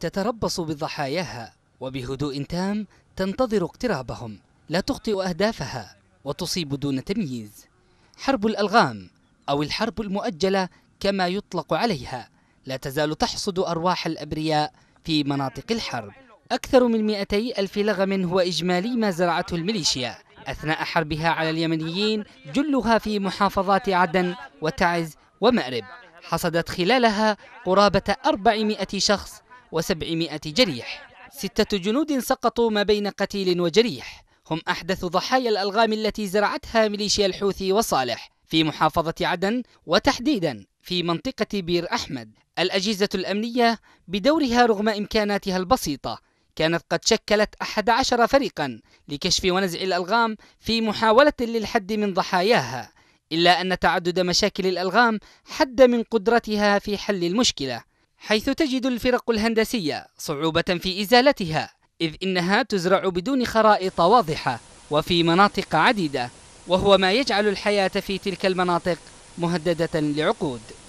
تتربص بضحاياها وبهدوء تام تنتظر اقترابهم لا تخطئ أهدافها وتصيب دون تمييز حرب الألغام أو الحرب المؤجلة كما يطلق عليها لا تزال تحصد أرواح الأبرياء في مناطق الحرب أكثر من 200 ألف لغم هو إجمالي ما زرعته الميليشيا أثناء حربها على اليمنيين جلها في محافظات عدن وتعز ومأرب حصدت خلالها قرابة 400 شخص وسبعمائة جريح ستة جنود سقطوا ما بين قتيل وجريح هم أحدث ضحايا الألغام التي زرعتها ميليشيا الحوثي وصالح في محافظة عدن وتحديدا في منطقة بير أحمد الأجهزة الأمنية بدورها رغم إمكاناتها البسيطة كانت قد شكلت 11 فريقا لكشف ونزع الألغام في محاولة للحد من ضحاياها إلا أن تعدد مشاكل الألغام حد من قدرتها في حل المشكلة حيث تجد الفرق الهندسية صعوبة في إزالتها إذ إنها تزرع بدون خرائط واضحة وفي مناطق عديدة وهو ما يجعل الحياة في تلك المناطق مهددة لعقود